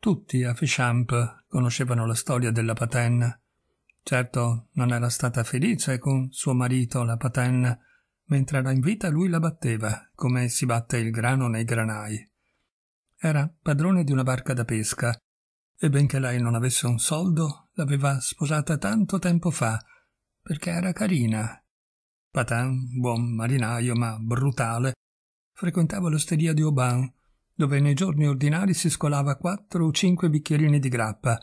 Tutti a Fichamp conoscevano la storia della Patenne. Certo, non era stata felice con suo marito, la Patenne. Mentre era in vita lui la batteva, come si batte il grano nei granai. Era padrone di una barca da pesca, e benché lei non avesse un soldo, l'aveva sposata tanto tempo fa, perché era carina. Patin, buon marinaio ma brutale, frequentava l'osteria di Aubin, dove nei giorni ordinari si scolava quattro o cinque bicchierini di grappa,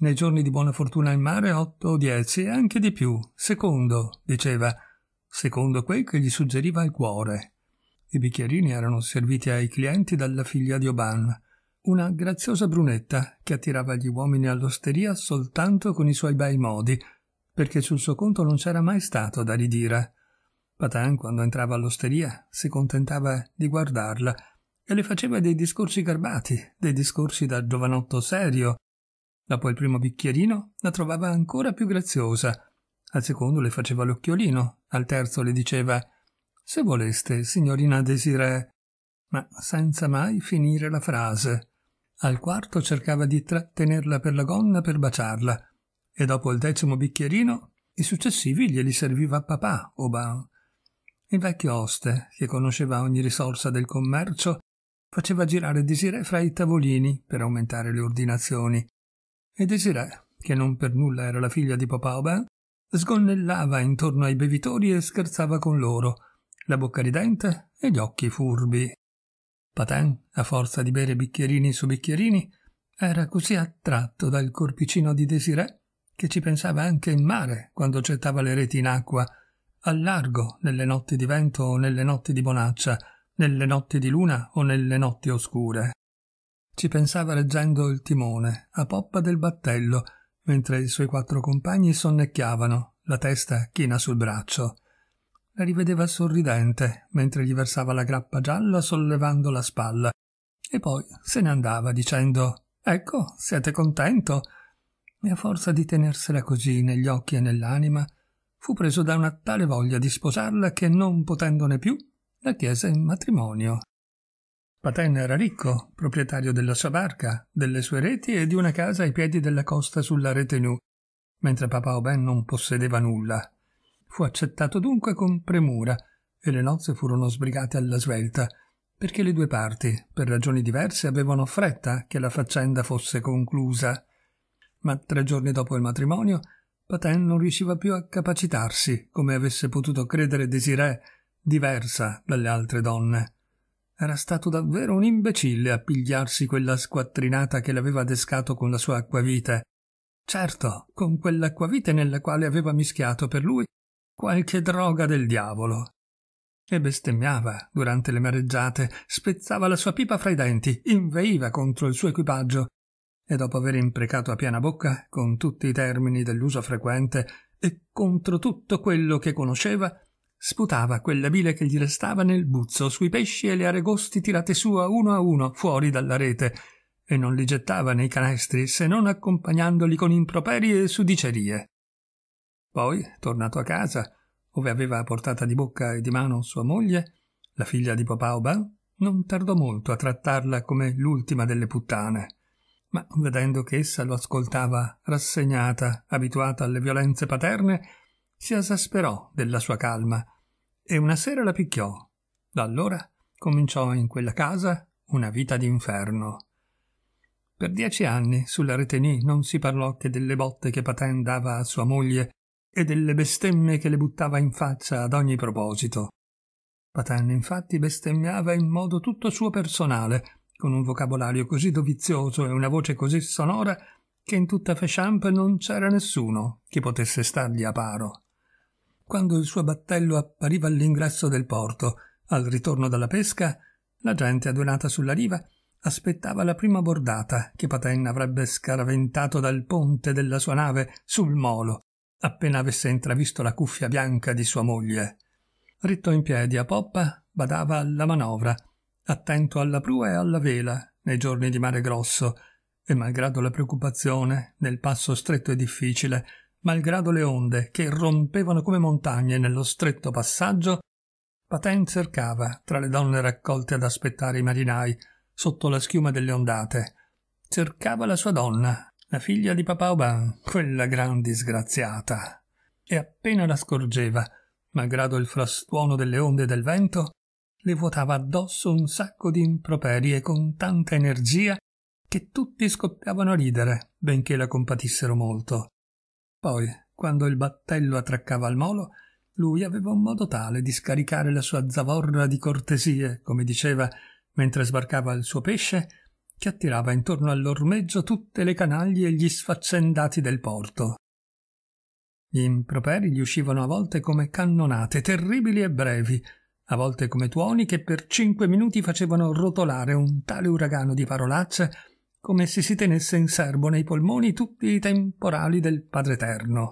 nei giorni di buona fortuna in mare otto o dieci e anche di più, secondo, diceva, secondo quel che gli suggeriva il cuore. I bicchierini erano serviti ai clienti dalla figlia di Oban, una graziosa brunetta che attirava gli uomini all'osteria soltanto con i suoi bei modi, perché sul suo conto non c'era mai stato da ridire. Patan, quando entrava all'osteria, si contentava di guardarla e le faceva dei discorsi garbati, dei discorsi da giovanotto serio. Dopo il primo bicchierino la trovava ancora più graziosa, al secondo le faceva l'occhiolino, al terzo le diceva Se voleste, signorina Desire», ma senza mai finire la frase. Al quarto cercava di trattenerla per la gonna per baciarla, e dopo il decimo bicchierino i successivi glieli serviva a papà o Il vecchio oste, che conosceva ogni risorsa del commercio, faceva girare Desiree fra i tavolini per aumentare le ordinazioni. E Desiree, che non per nulla era la figlia di papà Aubin, sgonnellava intorno ai bevitori e scherzava con loro, la bocca ridente e gli occhi furbi. Patin, a forza di bere bicchierini su bicchierini, era così attratto dal corpicino di Desiree che ci pensava anche in mare quando gettava le reti in acqua, al largo nelle notti di vento o nelle notti di bonaccia, nelle notti di luna o nelle notti oscure. Ci pensava reggendo il timone, a poppa del battello, mentre i suoi quattro compagni sonnecchiavano, la testa china sul braccio. La rivedeva sorridente, mentre gli versava la grappa gialla sollevando la spalla, e poi se ne andava dicendo Ecco, siete contento? E a forza di tenersela così negli occhi e nell'anima, fu preso da una tale voglia di sposarla che non potendone più la chiese in matrimonio. Paten era ricco, proprietario della sua barca, delle sue reti e di una casa ai piedi della costa sulla retenue, mentre papà Oben non possedeva nulla. Fu accettato dunque con premura e le nozze furono sbrigate alla svelta, perché le due parti, per ragioni diverse, avevano fretta che la faccenda fosse conclusa. Ma tre giorni dopo il matrimonio, Paten non riusciva più a capacitarsi come avesse potuto credere Desiree diversa dalle altre donne. Era stato davvero un imbecille a pigliarsi quella squattrinata che l'aveva adescato con la sua acquavite. Certo, con quell'acquavite nella quale aveva mischiato per lui qualche droga del diavolo. E bestemmiava durante le mareggiate, spezzava la sua pipa fra i denti, inveiva contro il suo equipaggio e dopo aver imprecato a piena bocca, con tutti i termini dell'uso frequente e contro tutto quello che conosceva, sputava quella bile che gli restava nel buzzo sui pesci e le aregosti tirate su a uno a uno fuori dalla rete e non li gettava nei canestri se non accompagnandoli con improperi e sudicerie. Poi, tornato a casa, ove aveva portata di bocca e di mano sua moglie, la figlia di papà non tardò molto a trattarla come l'ultima delle puttane. Ma vedendo che essa lo ascoltava rassegnata, abituata alle violenze paterne, si esasperò della sua calma e una sera la picchiò. Da allora cominciò in quella casa una vita d'inferno. Per dieci anni sulla retenì non si parlò che delle botte che Patin dava a sua moglie e delle bestemmie che le buttava in faccia ad ogni proposito. Patin infatti bestemmiava in modo tutto suo personale, con un vocabolario così dovizioso e una voce così sonora che in tutta Féchamp non c'era nessuno che potesse stargli a paro. Quando il suo battello appariva all'ingresso del porto, al ritorno dalla pesca, la gente adunata sulla riva aspettava la prima bordata che Patenna avrebbe scaraventato dal ponte della sua nave sul molo, appena avesse intravisto la cuffia bianca di sua moglie. Ritto in piedi a poppa, badava alla manovra, attento alla prua e alla vela nei giorni di mare grosso, e malgrado la preoccupazione nel passo stretto e difficile, malgrado le onde che rompevano come montagne nello stretto passaggio, Paten cercava, tra le donne raccolte ad aspettare i marinai, sotto la schiuma delle ondate. Cercava la sua donna, la figlia di Papa Oban, quella gran disgraziata. E appena la scorgeva, malgrado il frastuono delle onde e del vento, le vuotava addosso un sacco di improperie con tanta energia che tutti scoppiavano a ridere, benché la compatissero molto. Poi, quando il battello attraccava al molo, lui aveva un modo tale di scaricare la sua zavorra di cortesie, come diceva, mentre sbarcava il suo pesce, che attirava intorno all'ormeggio tutte le canaglie e gli sfaccendati del porto. Gli improperi gli uscivano a volte come cannonate, terribili e brevi, a volte come tuoni che per cinque minuti facevano rotolare un tale uragano di parolacce come se si tenesse in serbo nei polmoni tutti i temporali del Padre Eterno.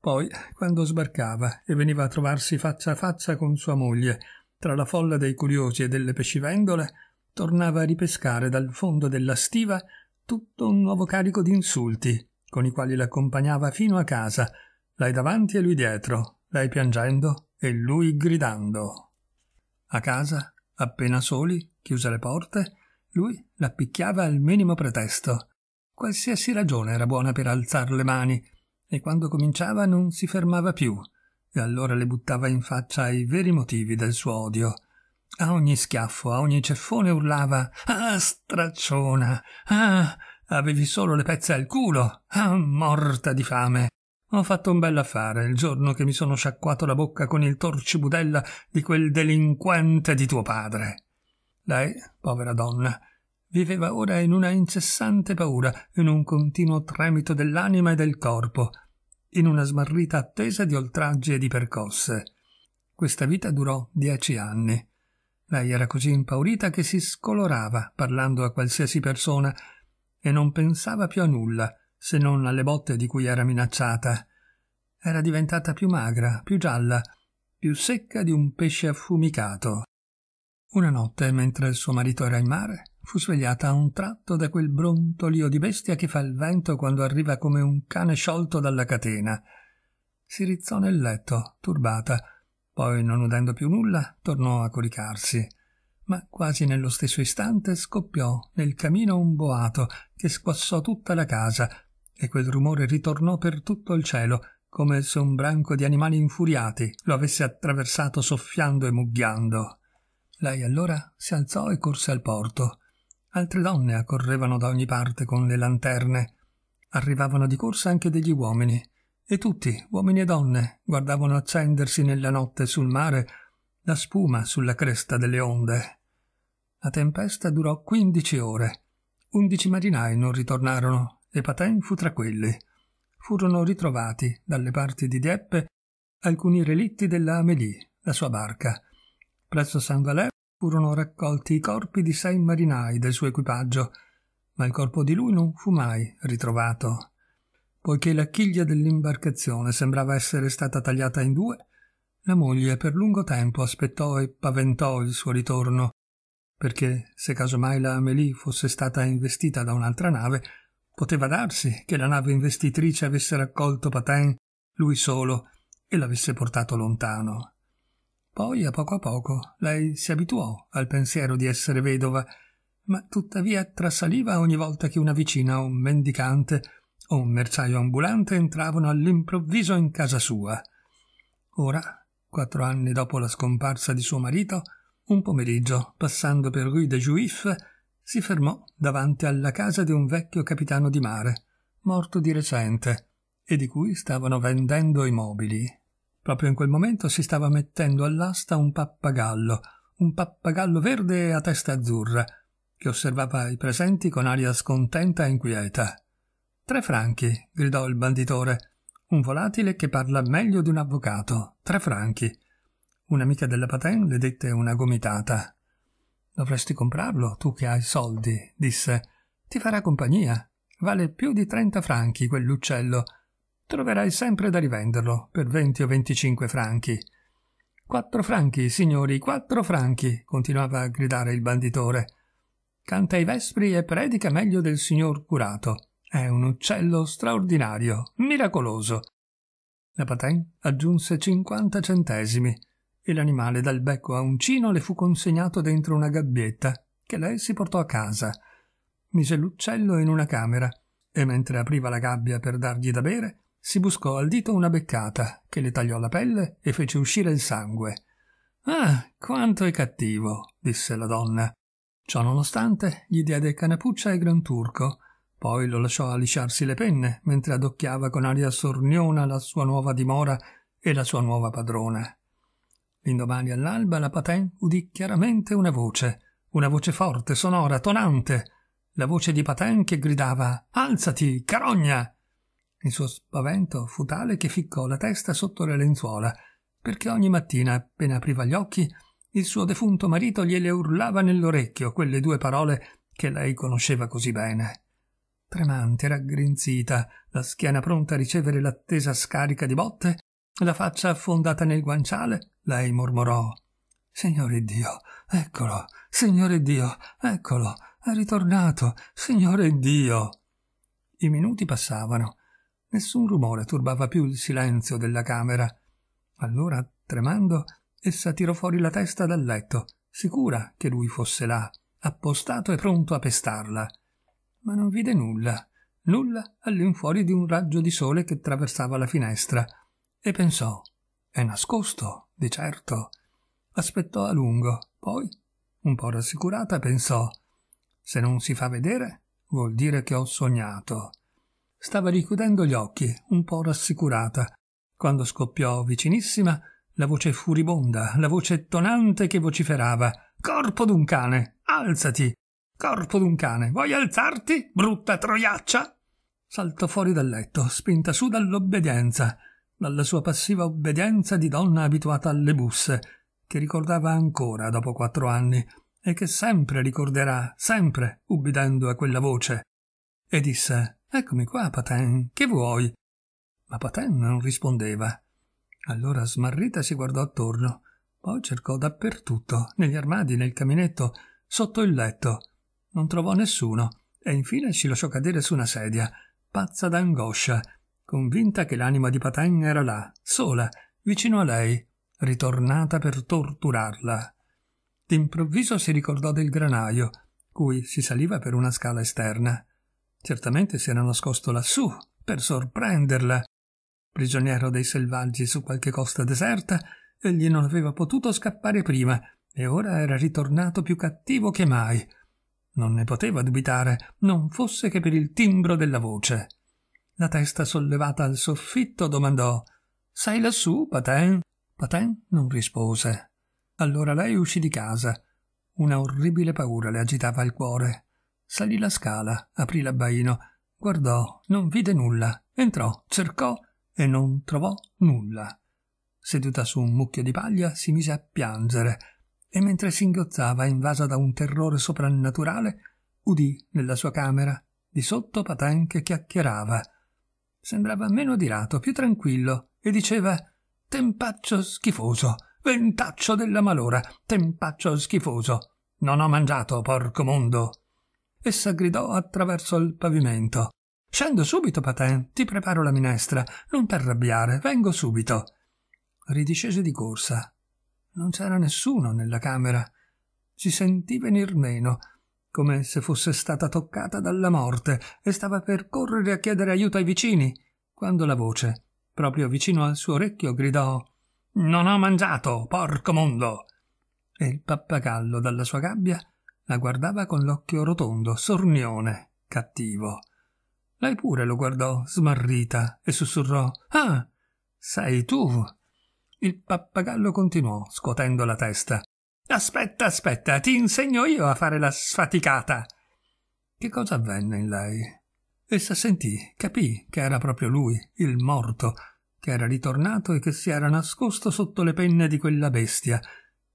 Poi, quando sbarcava e veniva a trovarsi faccia a faccia con sua moglie, tra la folla dei curiosi e delle pescivendole, tornava a ripescare dal fondo della stiva tutto un nuovo carico di insulti, con i quali l'accompagnava fino a casa, lei davanti e lui dietro, lei piangendo e lui gridando. A casa, appena soli, chiuse le porte, lui la picchiava al minimo pretesto. Qualsiasi ragione era buona per alzar le mani, e quando cominciava non si fermava più, e allora le buttava in faccia i veri motivi del suo odio. A ogni schiaffo, a ogni ceffone urlava «Ah, stracciona! Ah, avevi solo le pezze al culo! Ah, morta di fame!» Ho fatto un bel affare il giorno che mi sono sciacquato la bocca con il torcibudella di quel delinquente di tuo padre. Lei, povera donna, viveva ora in una incessante paura, in un continuo tremito dell'anima e del corpo, in una smarrita attesa di oltraggi e di percosse. Questa vita durò dieci anni. Lei era così impaurita che si scolorava parlando a qualsiasi persona e non pensava più a nulla se non alle botte di cui era minacciata. Era diventata più magra, più gialla, più secca di un pesce affumicato. Una notte, mentre il suo marito era in mare, fu svegliata a un tratto da quel brontolio di bestia che fa il vento quando arriva come un cane sciolto dalla catena. Si rizzò nel letto, turbata, poi, non udendo più nulla, tornò a coricarsi. Ma quasi nello stesso istante scoppiò nel camino un boato che squassò tutta la casa, e quel rumore ritornò per tutto il cielo, come se un branco di animali infuriati lo avesse attraversato soffiando e mugghiando. Lei allora si alzò e corse al porto. Altre donne accorrevano da ogni parte con le lanterne. Arrivavano di corsa anche degli uomini, e tutti, uomini e donne, guardavano accendersi nella notte sul mare la spuma sulla cresta delle onde. La tempesta durò quindici ore. Undici marinai non ritornarono e Patin fu tra quelli. Furono ritrovati dalle parti di Dieppe alcuni relitti della Amélie, la sua barca. Presso Saint-Valère furono raccolti i corpi di sei marinai del suo equipaggio, ma il corpo di lui non fu mai ritrovato. Poiché la chiglia dell'imbarcazione sembrava essere stata tagliata in due, la moglie per lungo tempo aspettò e paventò il suo ritorno, perché se casomai la Amélie fosse stata investita da un'altra nave, poteva darsi che la nave investitrice avesse raccolto Patin lui solo e l'avesse portato lontano. Poi, a poco a poco, lei si abituò al pensiero di essere vedova, ma tuttavia trasaliva ogni volta che una vicina, un mendicante o un merciaio ambulante entravano all'improvviso in casa sua. Ora, quattro anni dopo la scomparsa di suo marito, un pomeriggio, passando per Rue de Juif, si fermò davanti alla casa di un vecchio capitano di mare, morto di recente, e di cui stavano vendendo i mobili, Proprio in quel momento si stava mettendo all'asta un pappagallo, un pappagallo verde a testa azzurra, che osservava i presenti con aria scontenta e inquieta. Tre franchi, gridò il banditore. Un volatile che parla meglio di un avvocato. Tre franchi. Un'amica della Patin le dette una gomitata. Dovresti comprarlo, tu che hai soldi, disse. Ti farà compagnia. Vale più di trenta franchi quell'uccello troverai sempre da rivenderlo per venti o venticinque franchi. Quattro franchi, signori, quattro franchi, continuava a gridare il banditore. Canta i vespri e predica meglio del signor curato. È un uccello straordinario, miracoloso. La patente aggiunse cinquanta centesimi e l'animale dal becco a uncino le fu consegnato dentro una gabbietta che lei si portò a casa. Mise l'uccello in una camera e mentre apriva la gabbia per dargli da bere, si buscò al dito una beccata che le tagliò la pelle e fece uscire il sangue. Ah, quanto è cattivo, disse la donna. Ciò nonostante gli diede canapuccia e gran turco, poi lo lasciò a lisciarsi le penne mentre adocchiava con aria sorniona la sua nuova dimora e la sua nuova padrona. L'indomani all'alba la Patin udì chiaramente una voce, una voce forte, sonora, tonante, la voce di Patin che gridava Alzati, carogna! Il suo spavento fu tale che ficcò la testa sotto le lenzuola, perché ogni mattina, appena apriva gli occhi, il suo defunto marito gliele urlava nell'orecchio quelle due parole che lei conosceva così bene. Tremante, raggrinzita, la schiena pronta a ricevere l'attesa scarica di botte, la faccia affondata nel guanciale, lei mormorò Signore Dio, eccolo, Signore Dio, eccolo, è ritornato, Signore Dio. I minuti passavano Nessun rumore turbava più il silenzio della camera. Allora, tremando, essa tirò fuori la testa dal letto, sicura che lui fosse là, appostato e pronto a pestarla. Ma non vide nulla, nulla all'infuori di un raggio di sole che attraversava la finestra, e pensò è nascosto, di certo. Aspettò a lungo, poi, un po' rassicurata, pensò se non si fa vedere, vuol dire che ho sognato. Stava richiudendo gli occhi, un po' rassicurata, quando scoppiò vicinissima la voce furibonda, la voce tonante che vociferava Corpo d'un cane, alzati! Corpo d'un cane, vuoi alzarti, brutta troiaccia? Saltò fuori dal letto, spinta su dall'obbedienza, dalla sua passiva obbedienza di donna abituata alle busse, che ricordava ancora dopo quattro anni e che sempre ricorderà, sempre ubbidendo a quella voce. E disse: Eccomi qua, Patin, che vuoi? Ma Patin non rispondeva. Allora smarrita si guardò attorno, poi cercò dappertutto, negli armadi, nel caminetto, sotto il letto. Non trovò nessuno e infine si lasciò cadere su una sedia, pazza d'angoscia, convinta che l'anima di Patin era là, sola, vicino a lei, ritornata per torturarla. D'improvviso si ricordò del granaio, cui si saliva per una scala esterna. Certamente si era nascosto lassù per sorprenderla. Prigioniero dei selvaggi su qualche costa deserta, egli non aveva potuto scappare prima e ora era ritornato più cattivo che mai. Non ne poteva dubitare, non fosse che per il timbro della voce. La testa sollevata al soffitto domandò Sei lassù, Patin? Patin non rispose. Allora lei uscì di casa. Una orribile paura le agitava il cuore. Salì la scala, aprì l'abbaino, guardò, non vide nulla, entrò, cercò e non trovò nulla. Seduta su un mucchio di paglia, si mise a piangere e mentre singhiozzava, invasa da un terrore soprannaturale, udì nella sua camera, di sotto Patan che chiacchierava. Sembrava meno adirato, più tranquillo, e diceva «Tempaccio schifoso, ventaccio della malora, tempaccio schifoso, non ho mangiato, porco mondo, Essa gridò attraverso il pavimento. Scendo subito, Patin, ti preparo la minestra. Non t'arrabbiare, vengo subito. Ridiscese di corsa. Non c'era nessuno nella camera. Si sentì venir meno, come se fosse stata toccata dalla morte, e stava per correre a chiedere aiuto ai vicini, quando la voce, proprio vicino al suo orecchio, gridò Non ho mangiato, porco mondo! E il pappagallo dalla sua gabbia la guardava con l'occhio rotondo, sornione, cattivo. Lei pure lo guardò, smarrita, e sussurrò Ah, sei tu. Il pappagallo continuò, scuotendo la testa. Aspetta, aspetta, ti insegno io a fare la sfaticata. Che cosa avvenne in lei? Essa sentì, capì che era proprio lui, il morto, che era ritornato e che si era nascosto sotto le penne di quella bestia,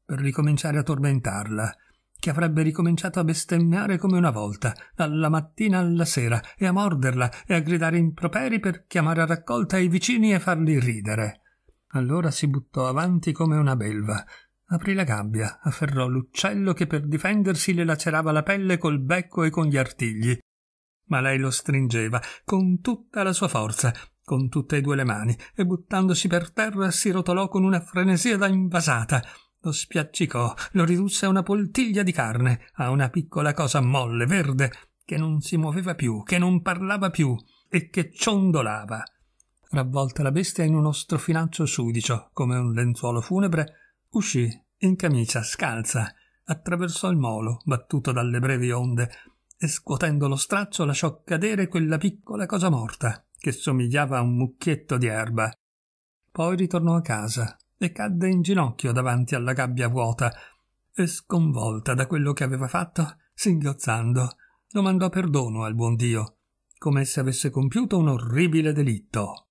per ricominciare a tormentarla che avrebbe ricominciato a bestemmiare come una volta, dalla mattina alla sera, e a morderla e a gridare improperi per chiamare a raccolta i vicini e farli ridere. Allora si buttò avanti come una belva. Aprì la gabbia, afferrò l'uccello che per difendersi le lacerava la pelle col becco e con gli artigli. Ma lei lo stringeva con tutta la sua forza, con tutte e due le mani, e buttandosi per terra si rotolò con una frenesia da invasata. Lo spiaccicò, lo ridusse a una poltiglia di carne, a una piccola cosa molle, verde, che non si muoveva più, che non parlava più e che ciondolava. Ravvolta la bestia in uno strofinaccio sudicio, come un lenzuolo funebre, uscì in camicia scalza, attraversò il molo, battuto dalle brevi onde, e scuotendo lo straccio lasciò cadere quella piccola cosa morta, che somigliava a un mucchietto di erba. Poi ritornò a casa, e cadde in ginocchio davanti alla gabbia vuota e sconvolta da quello che aveva fatto, singhiozzando, domandò perdono al buon Dio, come se avesse compiuto un orribile delitto.